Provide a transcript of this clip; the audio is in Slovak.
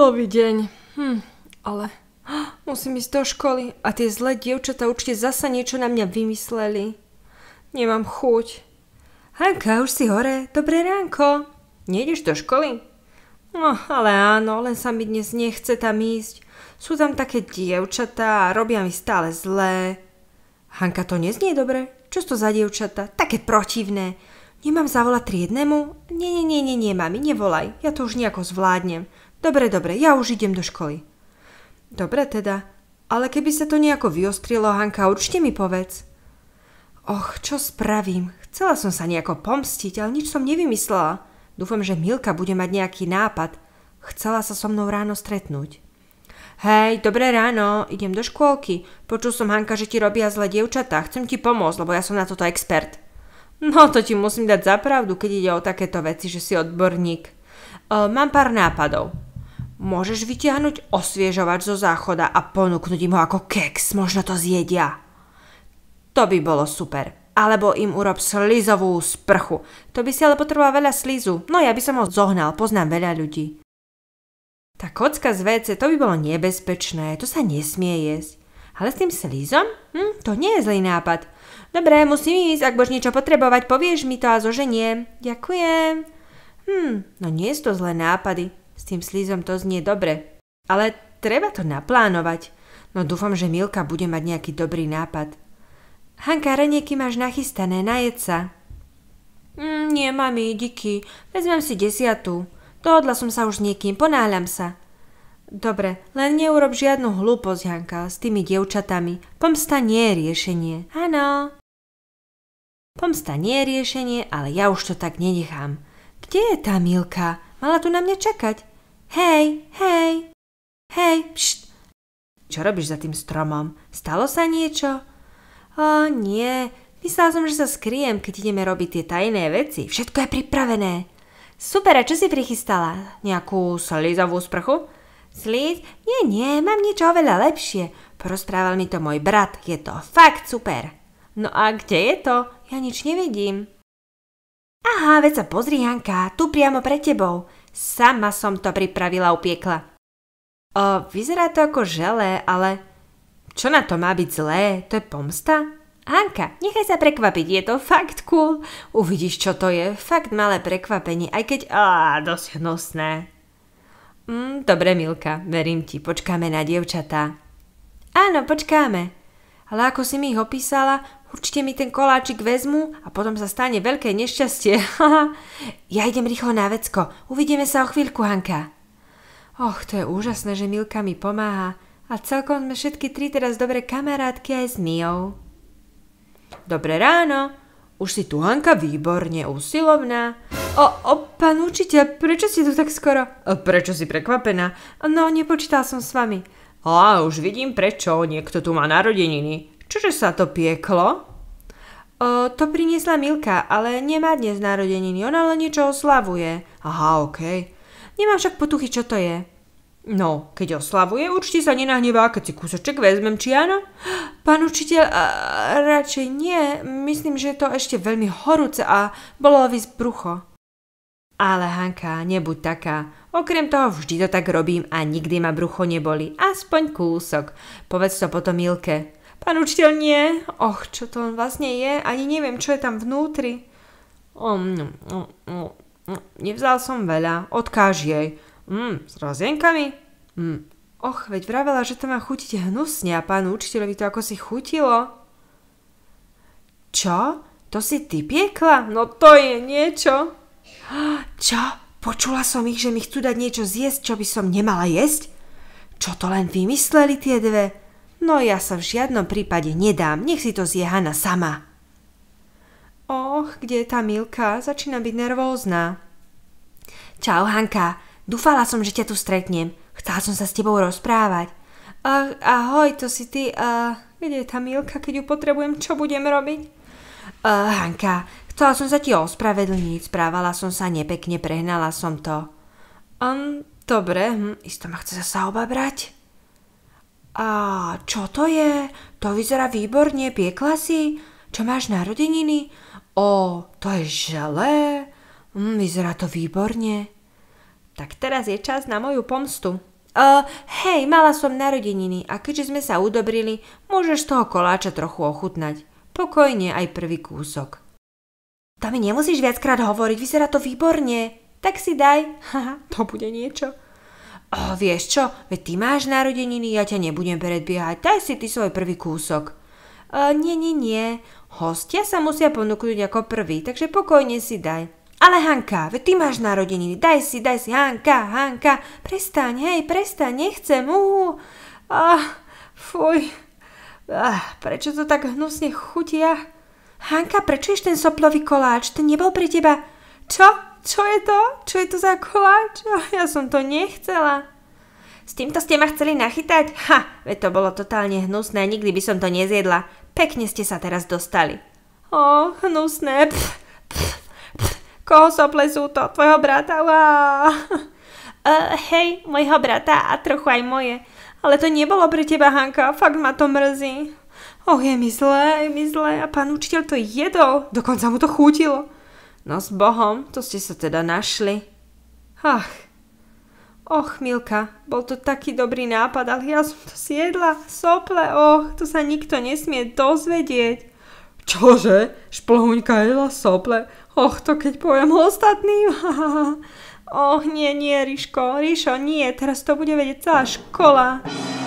Nový deň. Hm, ale musím ísť do školy a tie zlé dievčatá určite zasa niečo na mňa vymysleli. Nemám chuť. Hanka, už si hore. Dobré ránko. Nejdeš do školy? No, ale áno, len sa mi dnes nechce tam ísť. Sú tam také dievčatá a robia mi stále zlé. Hanka, to neznie dobre. Čo to za dievčata? Také protivné. Nemám zavolať triednemu? Nie, nie, nie, nie, nie, mami, nevolaj. Ja to už nejako zvládnem. Dobre, dobre, ja už idem do školy. Dobre teda, ale keby sa to nejako vyostrilo, Hanka, určite mi povedz. Och, čo spravím? Chcela som sa nejako pomstiť, ale nič som nevymyslela. Dúfam, že Milka bude mať nejaký nápad. Chcela sa so mnou ráno stretnúť. Hej, dobré ráno, idem do škôlky. Počul som, Hanka, že ti robia zle dievčatá. Chcem ti pomôcť, lebo ja som na toto expert. No, to ti musím dať za pravdu, keď ide o takéto veci, že si odborník. E, mám pár nápadov. Môžeš vytiahnuť osviežovač zo záchoda a ponúknuť im ho ako keks, možno to zjedia. To by bolo super. Alebo im urob slizovú sprchu. To by si ale potreboval veľa slízu. No ja by som ho zohnal, poznám veľa ľudí. Tá kocka z WC, to by bolo nebezpečné, to sa nesmie jesť. Ale s tým slizom? Hm, to nie je zlý nápad. Dobre, musím ísť, ak budeš niečo potrebovať, povieš mi to a zoženiem. Ďakujem. Hm, no nie sú to zlé nápady. S tým slízom to znie dobre, ale treba to naplánovať. No dúfam, že Milka bude mať nejaký dobrý nápad. Hanka, renieky máš nachystané, najed sa. Mm, nie, mami, díky. Vezmem si desiatu. Dohodla som sa už s niekým, ponáhľam sa. Dobre, len neurob žiadnu hlúposť, Hanka, s tými dievčatami. Pomsta nie je riešenie. Áno. Pomsta nie je riešenie, ale ja už to tak nenechám. Kde je tá Milka? Mala tu na mňa čakať. Hej, hej, hej, pšt. Čo robíš za tým stromom? Stalo sa niečo? O, nie. Myslela som, že sa skriem, keď ideme robiť tie tajné veci. Všetko je pripravené. Super, a čo si prichystala? Nejakú slízavú sprchu? Slíz? Nie, nie, mám niečo oveľa lepšie. Porozprával mi to môj brat. Je to fakt super. No a kde je to? Ja nič nevidím. Aha, veď sa pozri, Janka, tu priamo pre tebou. Sama som to pripravila, piekla. O, vyzerá to ako želé, ale... Čo na to má byť zlé? To je pomsta? Hanka, nechaj sa prekvapiť, je to fakt cool. Uvidíš, čo to je. Fakt malé prekvapenie, aj keď... Á, dosť hnusné. Mm, dobre, Milka, verím ti, počkáme na dievčatá. Áno, počkáme. Ale ako si mi ich opísala, Určite mi ten koláčik vezmu a potom sa stane veľké nešťastie. ja idem rýchlo na vecko. Uvidíme sa o chvíľku, Hanka. Och, to je úžasné, že Milka mi pomáha. A celkom sme všetky tri teraz dobre kamarátky aj s Miou. Dobré ráno. Už si tu, Hanka, výborne usilovná. O, o, pán učiteľ, prečo ste tu tak skoro? O, e, prečo si prekvapená? No, nepočítal som s vami. A, už vidím prečo, niekto tu má narodeniny. Čože sa to pieklo? O, to priniesla Milka, ale nemá dnes narodeniny, ona len niečo oslavuje. Aha, okej. Okay. Nemám však potuchy, čo to je. No, keď oslavuje, určite sa nenahnevá, keď si kúsoček vezmem, či áno? Pán učiteľ, a, radšej nie, myslím, že je to ešte veľmi horúce a bolo vys brucho. Ale Hanka, nebuď taká. Okrem toho vždy to tak robím a nikdy ma brucho neboli, aspoň kúsok. Povedz to potom Milke. Pán učiteľ, nie. Och, čo to vlastne je? Ani neviem, čo je tam vnútri. Um, um, um, um, nevzal som veľa. Odkáž jej. Mm, s rozienkami? Mm. Och, veď vravela, že to má chutiť hnusne a pánu učiteľovi to ako si chutilo. Čo? To si ty piekla? No to je niečo. Čo? Počula som ich, že mi chcú dať niečo zjesť, čo by som nemala jesť? Čo to len vymysleli tie dve? No ja sa v žiadnom prípade nedám, nech si to zje Hana sama. Och, kde je tá Milka? Začína byť nervózna. Čau, Hanka. Dúfala som, že ťa tu stretnem. Chcela som sa s tebou rozprávať. Ach, ahoj, to si ty. Uh, kde je tá Milka, keď ju potrebujem? Čo budem robiť? Uh, Hanka, chcela som sa ti ospravedlniť. Správala som sa nepekne, prehnala som to. Um, dobre, hm, isto ma chce sa obabrať. A čo to je? To vyzerá výborne, piekla si? Čo máš narodeniny? O, to je želé. Mm, vyzerá to výborne. Tak teraz je čas na moju pomstu. Uh, hej, mala som narodeniny a keďže sme sa udobrili, môžeš toho koláča trochu ochutnať. Pokojne aj prvý kúsok. To mi nemusíš viackrát hovoriť, vyzerá to výborne. Tak si daj. Haha, to bude niečo oh, vieš čo, veď ty máš narodeniny, ja ťa nebudem predbiehať, daj si ty svoj prvý kúsok. E, nie, nie, nie, hostia sa musia ponúknuť ako prvý, takže pokojne si daj. Ale Hanka, veď ty máš narodeniny, daj si, daj si, Hanka, Hanka, prestaň, hej, prestaň, nechcem, uú. Ah, fuj, ah, prečo to tak hnusne chutia? Hanka, prečo ješ ten soplový koláč, ten nebol pre teba... Čo? Čo je to? Čo je to za koláč? Ja som to nechcela. S týmto ste ma chceli nachytať? Ha, veď to bolo totálne hnusné, nikdy by som to nezjedla. Pekne ste sa teraz dostali. O, hnusné, pf, pf, pf. Koho sople sú to? Tvojho brata? Uh, hej, mojho brata a trochu aj moje. Ale to nebolo pre teba, Hanka, fakt ma to mrzí. Och, je mi zlé, je mi zlé a pán učiteľ to jedol, dokonca mu to chutilo. No s Bohom, to ste sa teda našli. Ach, Och, Milka, bol to taký dobrý nápad, ale ja som to siedla. Sople, och, to sa nikto nesmie dozvedieť. Čože? Šplhuňka jedla sople? Och, to keď poviem ostatným. och, nie, nie, Ríško, Ríšo, nie, teraz to bude vedieť celá škola.